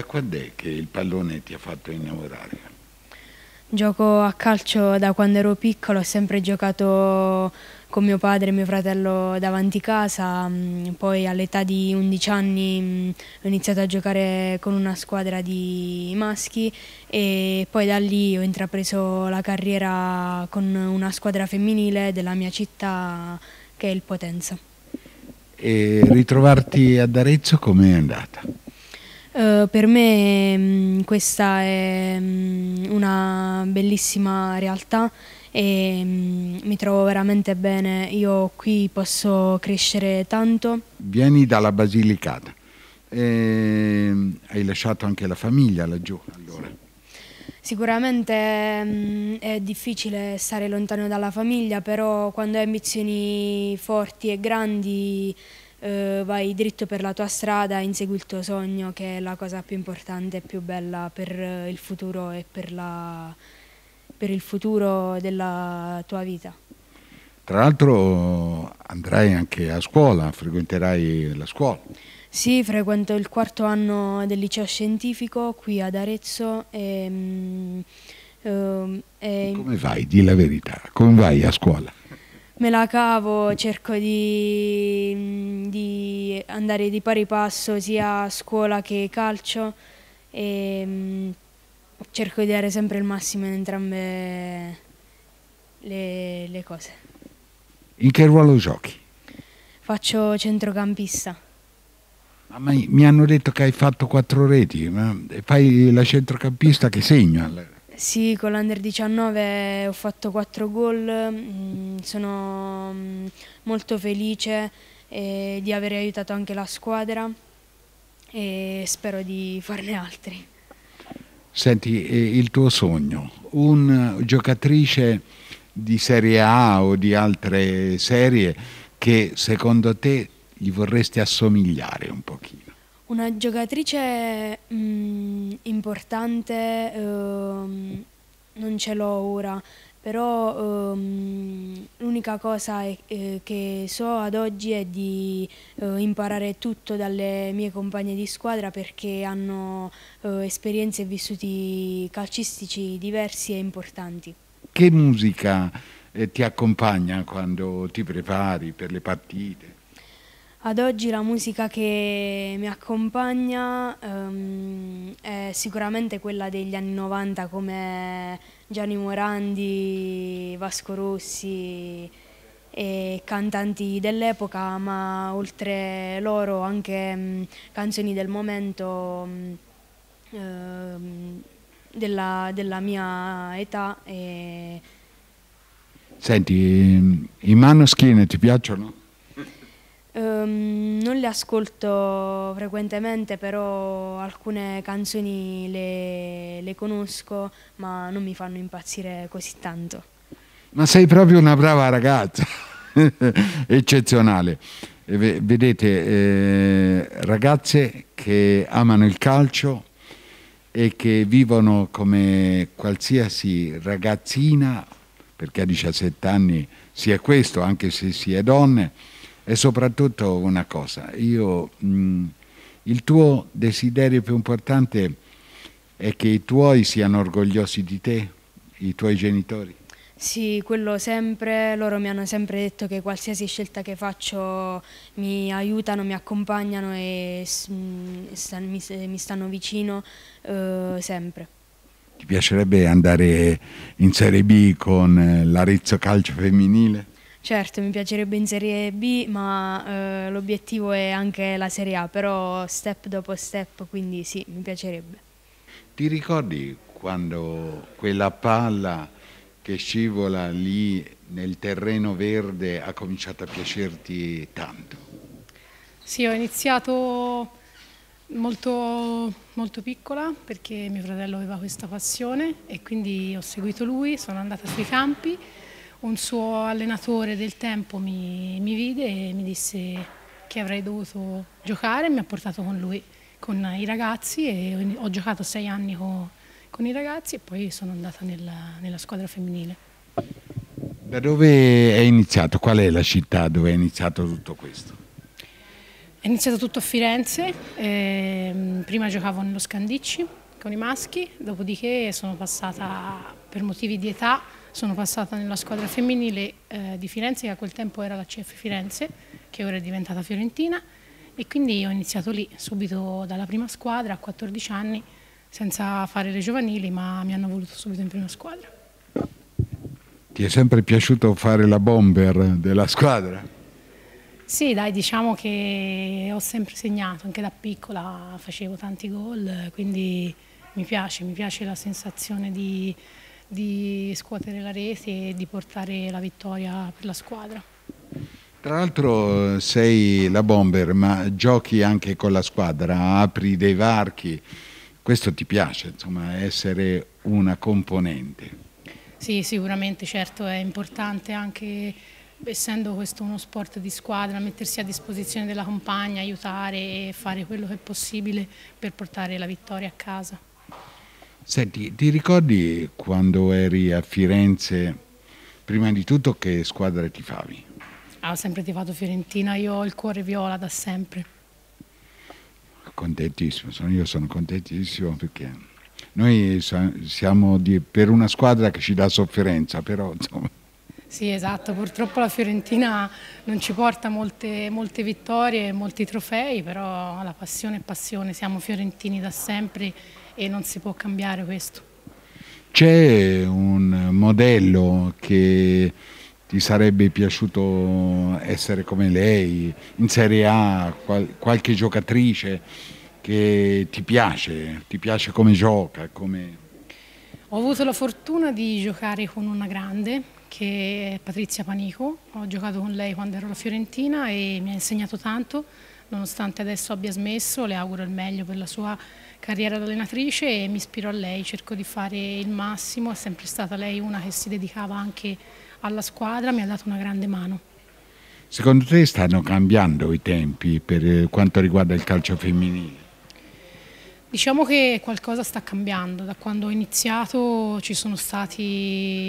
Da quando è che il pallone ti ha fatto innamorare? Gioco a calcio da quando ero piccolo, ho sempre giocato con mio padre e mio fratello davanti casa, mm, poi all'età di 11 anni mm, ho iniziato a giocare con una squadra di maschi e poi da lì ho intrapreso la carriera con una squadra femminile della mia città che è il Potenza. E ritrovarti ad Arezzo com'è andata? Eh, per me mh, mm, questa è mh, mm, una bellissima realtà e mh, mm, mi trovo veramente bene, io qui posso crescere tanto. Vieni dalla Basilicata, e, ehm, hai lasciato anche la famiglia laggiù allora. Sicuramente è difficile stare lontano dalla famiglia, però quando hai ambizioni forti e grandi eh, vai dritto per la tua strada, insegui il tuo sogno che è la cosa più importante e più bella per eh, il futuro e per, la, per il futuro della tua vita. Tra l'altro andrai anche a scuola, frequenterai la scuola. Sì, frequento il quarto anno del liceo scientifico qui ad Arezzo. E, um, e... Come vai? Di la verità, come vai a scuola? me la cavo, cerco di, mm, di andare di pari passo sia a scuola che calcio e mm, cerco di dare sempre il massimo in entrambe le, le cose. In che ruolo giochi? Faccio centrocampista. Ma mi hanno detto che hai fatto quattro reti, ma fai la centrocampista che segna. Allora. Sì, con l'Under 19 ho fatto 4 gol, mm, sono mm, molto felice eh, di aver aiutato anche la squadra e spero di farne altri. Senti, eh, il tuo sogno, un giocatrice di Serie A o di altre serie che secondo te gli vorresti assomigliare un pochino? Una giocatrice mh, mm, importante ehm, non ce l'ho ora, però ehm, l'unica cosa è, eh, che so ad oggi è di eh, imparare tutto dalle mie compagne di squadra perché hanno eh, esperienze e vissuti calcistici diversi e importanti. Che musica eh, ti accompagna quando ti prepari per le partite? Ad oggi la musica che mi accompagna um, è sicuramente quella degli anni 90 come Gianni Morandi, Vasco Rossi e cantanti dell'epoca, ma oltre loro anche um, canzoni del momento um, della, della, mia età. E... Senti, mm, i Manoskin ti piacciono? Um, non le ascolto frequentemente, però alcune canzoni le, le conosco, ma non mi fanno impazzire così tanto. Ma sei proprio una brava ragazza, eccezionale vedete eh, ragazze che amano il calcio e che vivono come qualsiasi ragazzina, perché a 17 anni si è questo, anche se si è donne, e soprattutto una cosa, io, mh, mm, il tuo desiderio più importante è che i tuoi siano orgogliosi di te, i tuoi genitori. Sì, quello sempre, loro mi hanno sempre detto che qualsiasi scelta che faccio mi aiutano, mi accompagnano e mm, mi stanno vicino eh, sempre. Ti piacerebbe andare in Serie B con eh, l'Arezzo Calcio Femminile? Certo, mi piacerebbe in Serie B, ma eh, l'obiettivo è anche la Serie A, però step dopo step, quindi sì, mi piacerebbe. Ti ricordi quando quella palla che scivola lì nel terreno verde ha cominciato a piacerti tanto? Sì, ho iniziato molto, molto piccola perché mio fratello aveva questa passione e quindi ho seguito lui, sono andata sui campi un suo allenatore del tempo mi, mi vide e mi disse che avrei dovuto giocare e mi ha portato con lui, con i ragazzi e ho giocato sei anni con, con i ragazzi e poi sono andata nella, nella squadra femminile. Da dove è iniziato? Qual è la città dove è iniziato tutto questo? È iniziato tutto a Firenze, ehm, prima giocavo nello Scandicci con i maschi, dopodiché sono passata per motivi di età sono passata nella squadra femminile eh, di Firenze, che a quel tempo era la CF Firenze, che ora è diventata Fiorentina, e quindi ho iniziato lì, subito dalla prima squadra, a 14 anni, senza fare le giovanili, ma mi hanno voluto subito in prima squadra. Ti è sempre piaciuto fare la bomber della squadra? Sì, dai, diciamo che ho sempre segnato, anche da piccola facevo tanti gol, quindi mi piace, mi piace la sensazione di di scuotere la rete e di portare la vittoria per la squadra. Tra l'altro eh, sei la bomber, ma giochi anche con la squadra, apri dei varchi, questo ti piace, insomma, essere una componente. Sì, sicuramente, certo, è importante anche, essendo questo uno sport di squadra, mettersi a disposizione della compagna, aiutare e fare quello che è possibile per portare la vittoria a casa. Senti, ti ricordi quando eri a Firenze, prima di tutto che squadra ti favi? ho ah, sempre tifato Fiorentina, io ho il cuore viola da sempre. Contentissimo, sono, io sono contentissimo perché noi siamo di, per una squadra che ci dà sofferenza, però insomma sì, esatto, purtroppo la Fiorentina non ci porta molte, molte vittorie e molti trofei, però la passione è passione, siamo fiorentini da sempre e non si può cambiare questo. C'è un modello che ti sarebbe piaciuto essere come lei, in Serie A, qual qualche giocatrice che ti piace, ti piace come gioca, come... Ho avuto la fortuna di giocare con una grande che è Patrizia Panico, ho giocato con lei quando ero alla Fiorentina e mi ha insegnato tanto, nonostante adesso abbia smesso, le auguro il meglio per la sua carriera da allenatrice e mi ispiro a lei, cerco di fare il massimo, è sempre stata lei una che si dedicava anche alla squadra, mi ha dato una grande mano. Secondo te stanno cambiando i tempi per eh, quanto riguarda il calcio femminile? Diciamo che qualcosa sta cambiando, da quando ho iniziato ci sono stati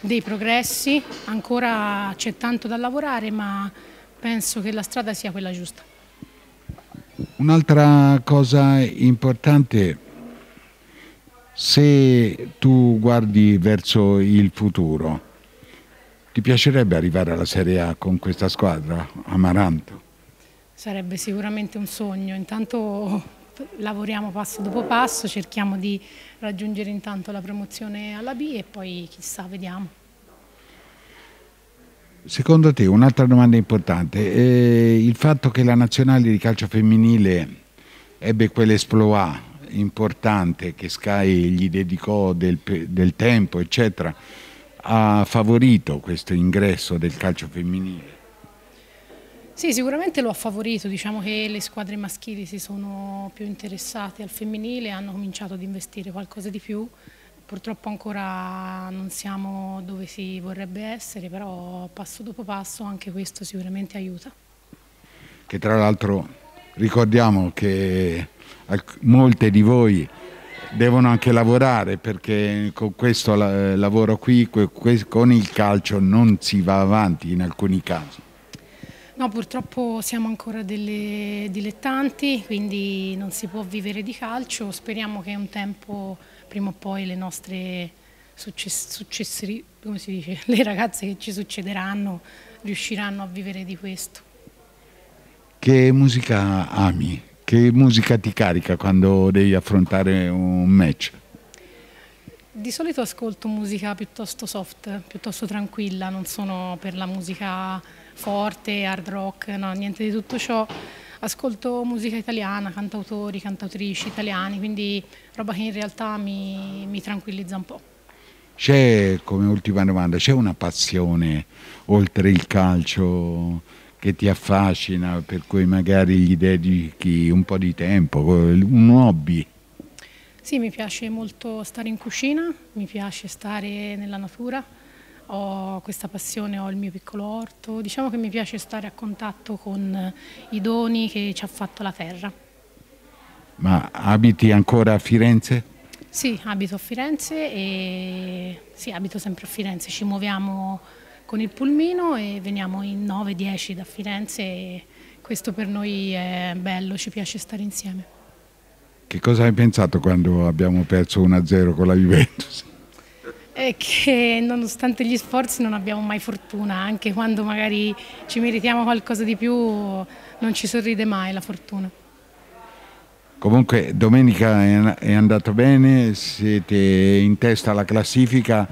dei progressi, ancora c'è tanto da lavorare ma penso che la strada sia quella giusta. Un'altra cosa importante, se tu guardi verso il futuro, ti piacerebbe arrivare alla Serie A con questa squadra, Amaranto? Sarebbe sicuramente un sogno, intanto lavoriamo passo dopo passo, cerchiamo di raggiungere intanto la promozione alla B e poi chissà, vediamo. Secondo te, un'altra domanda importante, eh, il fatto che la nazionale di calcio femminile ebbe quell'esploa importante che Sky gli dedicò del, del tempo, eccetera, ha favorito questo ingresso del calcio femminile? Sì, sicuramente lo ha favorito, diciamo che le squadre maschili si sono più interessate al femminile, hanno cominciato ad investire qualcosa di più, purtroppo ancora non siamo dove si vorrebbe essere, però passo dopo passo anche questo sicuramente aiuta. Che tra l'altro ricordiamo che molte di voi devono anche lavorare perché con questo lavoro qui, con il calcio non si va avanti in alcuni casi. No, purtroppo siamo ancora delle dilettanti, quindi non si può vivere di calcio. Speriamo che un tempo, prima o poi, le nostre successori, come si dice, le ragazze che ci succederanno riusciranno a vivere di questo. Che musica ami? Che musica ti carica quando devi affrontare un match? Di solito ascolto musica piuttosto soft, piuttosto tranquilla, non sono per la musica forte, hard rock, no, niente di tutto ciò. Ascolto musica italiana, cantautori, cantautrici italiani, quindi roba che in realtà mi, mi tranquillizza un po'. C'è, come ultima domanda, c'è una passione oltre il calcio che ti affascina, per cui magari gli dedichi un po' di tempo, un hobby? Sì, mi piace molto stare in cucina, mi piace stare nella natura, ho questa passione, ho il mio piccolo orto, diciamo che mi piace stare a contatto con eh, i doni che ci ha fatto la terra. Ma abiti ancora a Firenze? Sì, abito a Firenze e sì, abito sempre a Firenze, ci muoviamo con il pulmino e veniamo in 9-10 da Firenze e questo per noi è bello, ci piace stare insieme. Che cosa hai pensato quando abbiamo perso 1-0 con la Juventus? è che nonostante gli sforzi non abbiamo mai fortuna, anche quando magari ci meritiamo qualcosa di più non ci sorride mai la fortuna. Comunque domenica è andato bene, siete in testa alla classifica,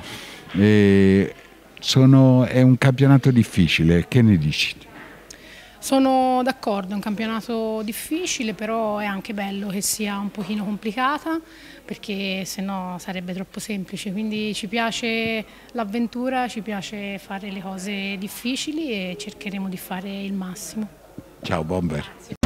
eh, sono, è un campionato difficile, che ne dici? Sono d'accordo, è un campionato difficile, però è anche bello che sia un pochino complicata, perché se no sarebbe troppo semplice, quindi ci piace l'avventura, ci piace fare le cose difficili e cercheremo di fare il massimo. Ciao Bomber. Grazie.